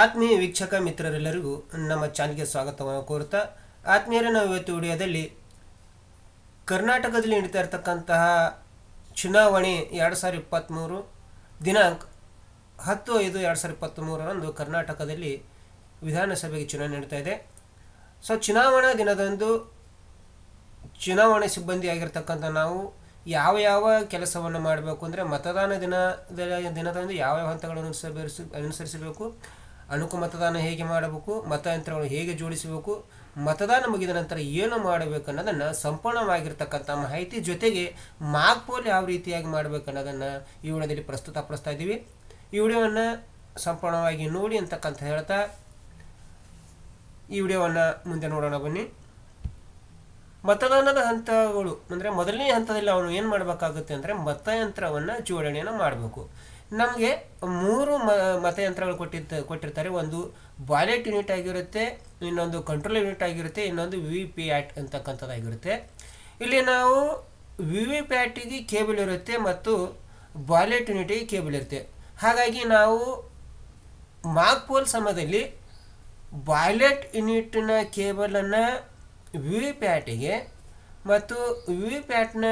ಆತ್ಮೀಯ ವೀಕ್ಷಕ ಮಿತ್ರರೆಲ್ಲರಿಗೂ ನಮ್ಮ ಚಾನಲ್ಗೆ ಸ್ವಾಗತವನ್ನು ಕೋರುತ್ತಾ ಆತ್ಮೀಯರ ನಾವು ಇವತ್ತು ವಿಡಿಯೋದಲ್ಲಿ ಕರ್ನಾಟಕದಲ್ಲಿ ನಡೀತಾ ಇರತಕ್ಕಂತಹ ಚುನಾವಣೆ ಎರಡು ಸಾವಿರದ ಇಪ್ಪತ್ತ್ಮೂರು ದಿನಾಂಕ ಹತ್ತು ಐದು ಎರಡು ಸಾವಿರದ ಇಪ್ಪತ್ತ್ಮೂರರಂದು ಕರ್ನಾಟಕದಲ್ಲಿ ವಿಧಾನಸಭೆಗೆ ಚುನಾವಣೆ ನಡೀತಾ ಇದೆ ಸೊ ಚುನಾವಣಾ ದಿನದಂದು ಚುನಾವಣೆ ಸಿಬ್ಬಂದಿಯಾಗಿರ್ತಕ್ಕಂಥ ನಾವು ಯಾವ ಯಾವ ಕೆಲಸವನ್ನು ಮಾಡಬೇಕು ಅಂದರೆ ಮತದಾನ ದಿನದ ದಿನದಂದು ಯಾವ ಯಾವ ಹಂತಗಳನ್ನು ಅನುಸರಿಸಬೇಕು ಅಣುಕು ಮತದಾನ ಹೇಗೆ ಮಾಡಬೇಕು ಮತಯಂತ್ರಗಳು ಹೇಗೆ ಜೋಡಿಸಬೇಕು ಮತದಾನ ಮುಗಿದ ನಂತರ ಏನು ಮಾಡಬೇಕು ಅನ್ನೋದನ್ನು ಸಂಪೂರ್ಣವಾಗಿರ್ತಕ್ಕಂಥ ಮಾಹಿತಿ ಜೊತೆಗೆ ಮಾಕ್ ಪೋಲ್ ಯಾವ ರೀತಿಯಾಗಿ ಮಾಡಬೇಕು ಅನ್ನೋದನ್ನು ಈ ವಿಡಿಯೋದಲ್ಲಿ ಪ್ರಸ್ತುತ ಪಡಿಸ್ತಾ ಇದ್ದೀವಿ ಈ ವಿಡಿಯೋವನ್ನು ಸಂಪೂರ್ಣವಾಗಿ ನೋಡಿ ಅಂತಕ್ಕಂಥ ಹೇಳ್ತಾ ಈ ವಿಡಿಯೋವನ್ನು ಮುಂದೆ ನೋಡೋಣ ಬನ್ನಿ ಮತದಾನದ ಹಂತಗಳು ಅಂದರೆ ಮೊದಲನೇ ಹಂತದಲ್ಲಿ ಅವನು ಏನು ಮಾಡಬೇಕಾಗುತ್ತೆ ಅಂದರೆ ಮತಯಂತ್ರವನ್ನು ಜೋಡಣೆಯನ್ನು ಮಾಡಬೇಕು ನಮಗೆ ಮೂರು ಮ ಮತಯಂತ್ರಗಳು ಕೊಟ್ಟಿರ್ತ ಕೊಟ್ಟಿರ್ತಾರೆ ಒಂದು ಬಾಯ್ಲೆಟ್ ಯೂನಿಟ್ ಆಗಿರುತ್ತೆ ಇನ್ನೊಂದು ಕಂಟ್ರೋಲ್ ಯೂನಿಟ್ ಆಗಿರುತ್ತೆ ಇನ್ನೊಂದು ವಿ ವಿ ಪಿ ಆ್ಯಟ್ ಅಂತಕ್ಕಂಥದ್ದಾಗಿರುತ್ತೆ ಇಲ್ಲಿ ನಾವು ವಿ ವಿ ಪ್ಯಾಟಿಗೆ ಕೇಬಲ್ ಇರುತ್ತೆ ಮತ್ತು ಬಾಯ್ಲೆಟ್ ಯೂನಿಟಿಗೆ ಕೇಬಲ್ ಇರುತ್ತೆ ಹಾಗಾಗಿ ನಾವು ಮಾರ್ಕ್ ಪೋಲ್ ಸಮಯದಲ್ಲಿ ಬಾಯ್ಲೆಟ್ ಯೂನಿಟ್ನ ಕೇಬಲನ್ನು ವಿ ವಿ ಪ್ಯಾಟಿಗೆ ಮತ್ತು ವಿ ವಿ ಪ್ಯಾಟ್ನ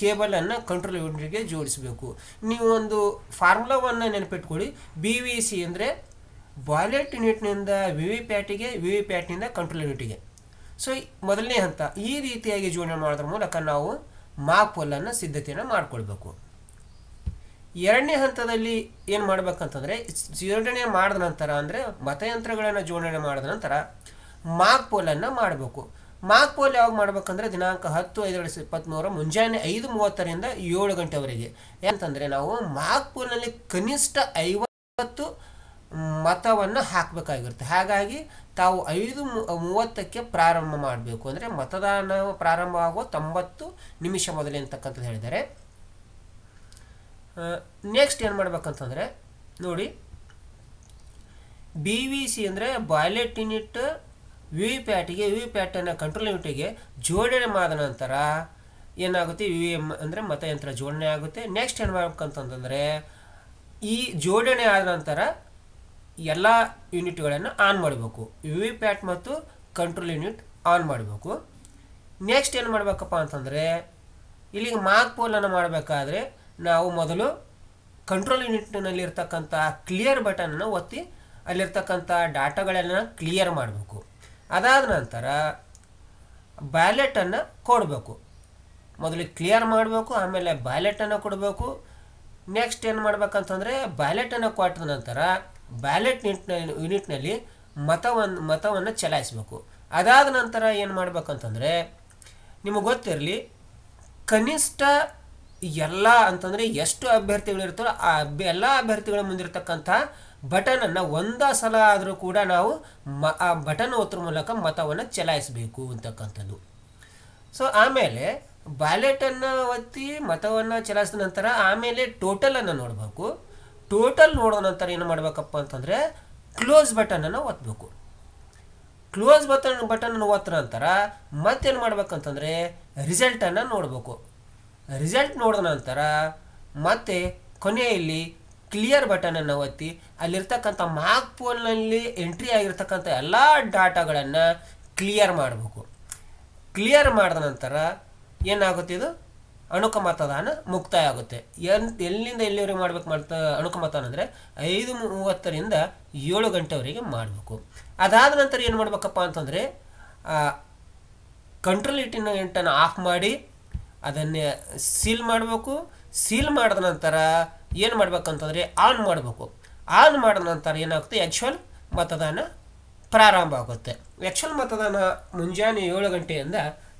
ಕೇಬಲನ್ನು ಕಂಟ್ರೋಲ್ ಯೂನಿಟಿಗೆ ಜೋಡಿಸಬೇಕು ನೀವು ಒಂದು ಫಾರ್ಮುಲಾವನ್ನು ನೆನಪಿಟ್ಕೊಳ್ಳಿ ಬಿ ವಿ ಸಿ ಅಂದರೆ ಬಾಯ್ಲೆಟ್ ಯೂನಿಟ್ನಿಂದ ವಿ ವಿ ಪ್ಯಾಟಿಗೆ ವಿ ವಿ ಪ್ಯಾಟ್ನಿಂದ ಕಂಟ್ರೋಲ್ ಯೂನಿಟಿಗೆ ಸೊ ಮೊದಲನೇ ಹಂತ ಈ ರೀತಿಯಾಗಿ ಜೋಡಣೆ ಮಾಡೋದ್ರ ಮೂಲಕ ನಾವು ಮಾಕ್ ಪೋಲನ್ನು ಸಿದ್ಧತೆಯನ್ನು ಮಾಡಿಕೊಳ್ಬೇಕು ಎರಡನೇ ಹಂತದಲ್ಲಿ ಏನು ಮಾಡಬೇಕಂತಂದರೆ ಜೋಡಣೆ ಮಾಡಿದ ನಂತರ ಅಂದರೆ ಮತಯಂತ್ರಗಳನ್ನು ಜೋಡಣೆ ಮಾಡಿದ ನಂತರ ಮಾಕ್ ಪೋಲನ್ನು ಮಾಡಬೇಕು ಪೋಲ್ ಯಾವಾಗ ಮಾಡ್ಬೇಕಂದ್ರೆ ದಿನಾಂಕ ಹತ್ತು ಐದು ಎರಡು ಇಪ್ಪತ್ತ್ಮೂರ ಮುಂಜಾನೆ ಐದು ಮೂವತ್ತರಿಂದ ಏಳು ಗಂಟೆವರೆಗೆ ಯಾಕಂತಂದರೆ ನಾವು ಪೋಲ್ನಲ್ಲಿ ಕನಿಷ್ಠ ಐವತ್ತು ಮತವನ್ನು ಹಾಕಬೇಕಾಗಿರುತ್ತೆ ಹಾಗಾಗಿ ತಾವು ಐದು ಮೂವತ್ತಕ್ಕೆ ಪ್ರಾರಂಭ ಮಾಡಬೇಕು ಅಂದರೆ ಮತದಾನ ಆಗುವ ತೊಂಬತ್ತು ನಿಮಿಷ ಮೊದಲೇ ಅಂತಕ್ಕಂಥದ್ದು ಹೇಳಿದ್ದಾರೆ ನೆಕ್ಸ್ಟ್ ಏನು ಮಾಡ್ಬೇಕಂತಂದರೆ ನೋಡಿ ಬಿ ವಿ ಸಿ ಅಂದರೆ ಬಾಯ್ಲೆಟ್ ಯೂನಿಟ್ ವಿ ವಿ ಪ್ಯಾಟಿಗೆ ವಿ ವಿ ಪ್ಯಾಟನ್ನು ಕಂಟ್ರೋಲ್ ಯೂನಿಟಿಗೆ ಜೋಡಣೆ ಮಾಡಿದ ನಂತರ ಏನಾಗುತ್ತೆ ವಿ ವಿ ಎಮ್ ಅಂದರೆ ಮತಯಂತ್ರ ಜೋಡಣೆ ಆಗುತ್ತೆ ನೆಕ್ಸ್ಟ್ ಏನು ಮಾಡ್ಬೇಕಂತಂದರೆ ಈ ಜೋಡಣೆ ಆದ ನಂತರ ಎಲ್ಲ ಯೂನಿಟ್ಗಳನ್ನು ಆನ್ ಮಾಡಬೇಕು ವಿ ವಿ ಪ್ಯಾಟ್ ಮತ್ತು ಕಂಟ್ರೋಲ್ ಯೂನಿಟ್ ಆನ್ ಮಾಡಬೇಕು ನೆಕ್ಸ್ಟ್ ಏನು ಮಾಡಬೇಕಪ್ಪ ಅಂತಂದರೆ ಇಲ್ಲಿಗೆ ಮಾರ್ಕ್ ಪೋಲನ್ನು ಮಾಡಬೇಕಾದ್ರೆ ನಾವು ಮೊದಲು ಕಂಟ್ರೋಲ್ ಯೂನಿಟ್ನಲ್ಲಿರ್ತಕ್ಕಂಥ ಕ್ಲಿಯರ್ ಬಟನನ್ನು ಒತ್ತಿ ಅಲ್ಲಿರ್ತಕ್ಕಂಥ ಡಾಟಾಗಳನ್ನು ಕ್ಲಿಯರ್ ಮಾಡಬೇಕು ಅದಾದ ನಂತರ ಬ್ಯಾಲೆಟನ್ನು ಕೊಡಬೇಕು ಮೊದಲು ಕ್ಲಿಯರ್ ಮಾಡಬೇಕು ಆಮೇಲೆ ಬ್ಯಾಲೆಟನ್ನು ಕೊಡಬೇಕು ನೆಕ್ಸ್ಟ್ ಏನು ಮಾಡಬೇಕಂತಂದರೆ ಬ್ಯಾಲೆಟನ್ನು ಕೊಟ್ಟ ನಂತರ ಬ್ಯಾಲೆಟ್ ನಿಟ್ನ ಯೂನಿಟ್ನಲ್ಲಿ ಮತವನ್ನು ಮತವನ್ನು ಚಲಾಯಿಸಬೇಕು ಅದಾದ ನಂತರ ಏನು ಮಾಡಬೇಕಂತಂದರೆ ನಿಮಗೆ ಗೊತ್ತಿರಲಿ ಕನಿಷ್ಠ ಎಲ್ಲ ಅಂತಂದರೆ ಎಷ್ಟು ಅಭ್ಯರ್ಥಿಗಳಿರ್ತಾರೋ ಆ ಅಭ್ಯ ಎಲ್ಲ ಅಭ್ಯರ್ಥಿಗಳ ಮುಂದಿರ್ತಕ್ಕಂಥ ಬಟನನ್ನು ಒಂದ ಸಲ ಆದರೂ ಕೂಡ ನಾವು ಮ ಆ ಬಟನ್ ಒತ್ತರ ಮೂಲಕ ಮತವನ್ನು ಚಲಾಯಿಸಬೇಕು ಅಂತಕ್ಕಂಥದ್ದು ಸೊ ಆಮೇಲೆ ಬ್ಯಾಲೆಟನ್ನು ಒತ್ತಿ ಮತವನ್ನು ಚಲಾಯಿಸಿದ ನಂತರ ಆಮೇಲೆ ಟೋಟಲನ್ನು ನೋಡಬೇಕು ಟೋಟಲ್ ನೋಡೋ ನಂತರ ಏನು ಮಾಡಬೇಕಪ್ಪ ಅಂತಂದರೆ ಕ್ಲೋಸ್ ಬಟನನ್ನು ಒತ್ತಬೇಕು ಕ್ಲೋಸ್ ಬಟನ್ ಬಟನನ್ನು ಒತ್ತ ನಂತರ ಮತ್ತೇನು ಮಾಡಬೇಕಂತಂದರೆ ರಿಸಲ್ಟನ್ನು ನೋಡಬೇಕು ರಿಸಲ್ಟ್ ನೋಡಿದ ನಂತರ ಮತ್ತೆ ಕೊನೆಯಲ್ಲಿ ಕ್ಲಿಯರ್ ಬಟನನ್ನು ಒತ್ತಿ ಅಲ್ಲಿರ್ತಕ್ಕಂಥ ಮಾರ್ಕ್ ಪೋಲ್ನಲ್ಲಿ ಎಂಟ್ರಿ ಆಗಿರ್ತಕ್ಕಂಥ ಎಲ್ಲ ಡಾಟಾಗಳನ್ನು ಕ್ಲಿಯರ್ ಮಾಡಬೇಕು ಕ್ಲಿಯರ್ ಮಾಡಿದ ನಂತರ ಏನಾಗುತ್ತೆ ಇದು ಅಣುಕ ಮತದಾನ ಮುಕ್ತಾಯ ಆಗುತ್ತೆ ಎನ್ ಎಲ್ಲಿಂದ ಎಲ್ಲಿವರೆಗೆ ಮಾಡಬೇಕು ಮಾಡ್ತಾ ಅಣುಕ ಮತದಾನ ಅಂದರೆ ಐದು ಮೂವತ್ತರಿಂದ ಏಳು ಗಂಟೆವರೆಗೆ ಮಾಡಬೇಕು ಅದಾದ ನಂತರ ಏನು ಮಾಡಬೇಕಪ್ಪ ಅಂತಂದರೆ ಕಂಟ್ರೋಲ್ ಇಟ್ಟಿನ ಎಂಟನ್ನು ಆಫ್ ಮಾಡಿ ಅದನ್ನೇ ಸೀಲ್ ಮಾಡಬೇಕು ಸೀಲ್ ಮಾಡಿದ ನಂತರ ಏನು ಮಾಡಬೇಕಂತಂದರೆ ಆನ್ ಮಾಡಬೇಕು ಆನ್ ಮಾಡಿದ ನಂತರ ಏನಾಗುತ್ತೆ ಆ್ಯಕ್ಚುಯಲ್ ಮತದಾನ ಪ್ರಾರಂಭ ಆಗುತ್ತೆ ಆ್ಯಕ್ಚುಯಲ್ ಮತದಾನ ಮುಂಜಾನೆ ಏಳು ಗಂಟೆಯಿಂದ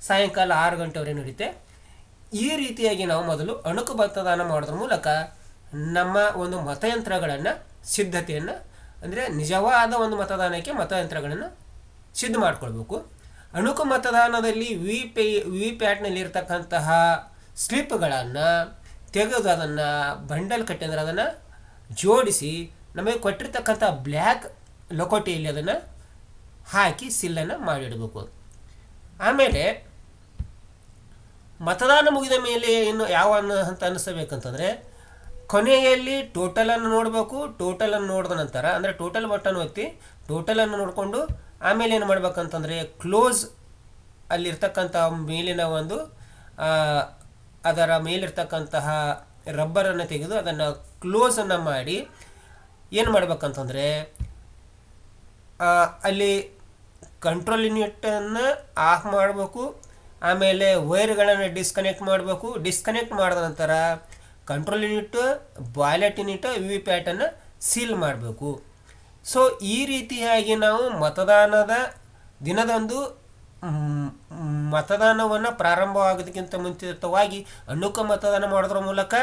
ಸಾಯಂಕಾಲ ಆರು ಗಂಟೆವರೆಗೆ ನಡೀತೆ ಈ ರೀತಿಯಾಗಿ ನಾವು ಮೊದಲು ಅಣುಕು ಮತದಾನ ಮಾಡೋದ್ರ ಮೂಲಕ ನಮ್ಮ ಒಂದು ಮತಯಂತ್ರಗಳನ್ನು ಸಿದ್ಧತೆಯನ್ನು ಅಂದರೆ ನಿಜವಾದ ಒಂದು ಮತದಾನಕ್ಕೆ ಮತಯಂತ್ರಗಳನ್ನು ಸಿದ್ಧ ಮಾಡಿಕೊಳ್ಬೇಕು ಅಣುಕು ಮತದಾನದಲ್ಲಿ ವಿ ಪೇ ವಿ ಪ್ಯಾಟ್ನಲ್ಲಿರ್ತಕ್ಕಂತಹ ಸ್ಲಿಪ್ಗಳನ್ನು ತೆಗೆದು ಅದನ್ನು ಬಂಡಲ್ ಕಟ್ಟಿ ಅಂದರೆ ಅದನ್ನು ಜೋಡಿಸಿ ನಮಗೆ ಕೊಟ್ಟಿರ್ತಕ್ಕಂಥ ಬ್ಲ್ಯಾಕ್ ಲಕೋಟೆಯಲ್ಲಿ ಅದನ್ನು ಹಾಕಿ ಸಿಲ್ಲನ್ನು ಮಾಡಿಡಬೇಕು ಆಮೇಲೆ ಮತದಾನ ಮುಗಿದ ಮೇಲೆ ಇನ್ನು ಯಾವ ಅಂತ ಅನ್ನಿಸಬೇಕಂತಂದರೆ ಕೊನೆಯಲ್ಲಿ ಟೋಟಲನ್ನು ನೋಡಬೇಕು ಟೋಟಲನ್ನು ನೋಡಿದ ನಂತರ ಅಂದರೆ ಟೋಟಲ್ ಬಟನ್ ಒತ್ತಿ ಟೋಟಲನ್ನು ನೋಡಿಕೊಂಡು ಆಮೇಲೆ ಏನು ಮಾಡಬೇಕಂತಂದರೆ ಕ್ಲೋಸ್ ಅಲ್ಲಿರ್ತಕ್ಕಂಥ ಮೇಲಿನ ಒಂದು ಅದರ ಮೇಲಿರ್ತಕ್ಕಂತಹ ರಬ್ಬರನ್ನು ತೆಗೆದು ಅದನ್ನು ಕ್ಲೋಸನ್ನು ಮಾಡಿ ಏನು ಮಾಡಬೇಕಂತಂದರೆ ಅಲ್ಲಿ ಕಂಟ್ರೋಲ್ ಯೂನಿಟನ್ನು ಆಫ್ ಮಾಡಬೇಕು ಆಮೇಲೆ ವೈರ್ಗಳನ್ನು ಡಿಸ್ಕನೆಕ್ಟ್ ಮಾಡಬೇಕು ಡಿಸ್ಕನೆಕ್ಟ್ ಮಾಡಿದ ನಂತರ control unit ballot unit V V ಪ್ಯಾಟನ್ನು ಸೀಲ್ ಮಾಡಬೇಕು ಸೊ ಈ ರೀತಿಯಾಗಿ ನಾವು ಮತದಾನದ ದಿನದಂದು ಮತದಾನವನ್ನು ಪ್ರಾರಂಭವಾಗೋದಕ್ಕಿಂತ ಮುಂಚಿತವಾಗಿ ಅಣುಕ ಮತದಾನ ಮಾಡೋದ್ರ ಮೂಲಕ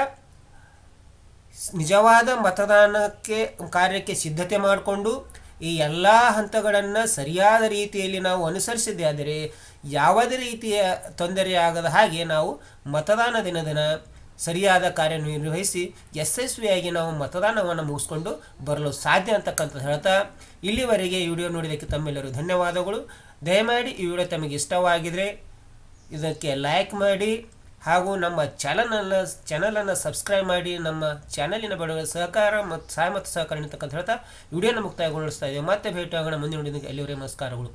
ನಿಜವಾದ ಮತದಾನಕ್ಕೆ ಕಾರ್ಯಕ್ಕೆ ಸಿದ್ಧತೆ ಮಾಡಿಕೊಂಡು ಈ ಎಲ್ಲ ಹಂತಗಳನ್ನು ಸರಿಯಾದ ರೀತಿಯಲ್ಲಿ ನಾವು ಅನುಸರಿಸಿದ್ದೇ ಆದರೆ ಯಾವುದೇ ರೀತಿಯ ತೊಂದರೆ ಆಗದ ಹಾಗೆ ನಾವು ಮತದಾನ ದಿನದಿನ ಸರಿಯಾದ ಕಾರ್ಯನಿರ್ವಹಿಸಿ ಯಶಸ್ವಿಯಾಗಿ ನಾವು ಮತದಾನವನ್ನು ಮುಗಿಸ್ಕೊಂಡು ಬರಲು ಸಾಧ್ಯ ಅಂತಕ್ಕಂಥದ್ದು ಹೇಳ್ತಾ ಇಲ್ಲಿವರೆಗೆ ವಿಡಿಯೋ ನೋಡಿದ್ದಕ್ಕೆ ತಮ್ಮೆಲ್ಲರೂ ಧನ್ಯವಾದಗಳು ದಯಮಾಡಿ ಈ ವಿಡಿಯೋ ತಮಗೆ ಇಷ್ಟವಾಗಿದ್ರೆ ಇದಕ್ಕೆ ಲೈಕ್ ಮಾಡಿ ಹಾಗೂ ನಮ್ಮ ಚಾನಲನ್ನು ಚಾನಲನ್ನು ಸಬ್ಸ್ಕ್ರೈಬ್ ಮಾಡಿ ನಮ್ಮ ಚಾನಲಿನ ಬಡವರ ಸಹಕಾರ ಮತ್ತು ಸಹಾಯ ಮತ್ತು ಸಹಕಾರ ಹೇಳ್ತಾ ವಿಡಿಯೋನ ಮುಕ್ತಾಯಗೊಳಿಸ್ತಾ ಇದ್ದೇವೆ ಮತ್ತೆ ಭೇಟಿಯಾಗೋಣ ಮುಂದಿನ ಎಲ್ಲಿ ಎಲ್ಲಿವರೆಗೆ ನಮಸ್ಕಾರಗಳು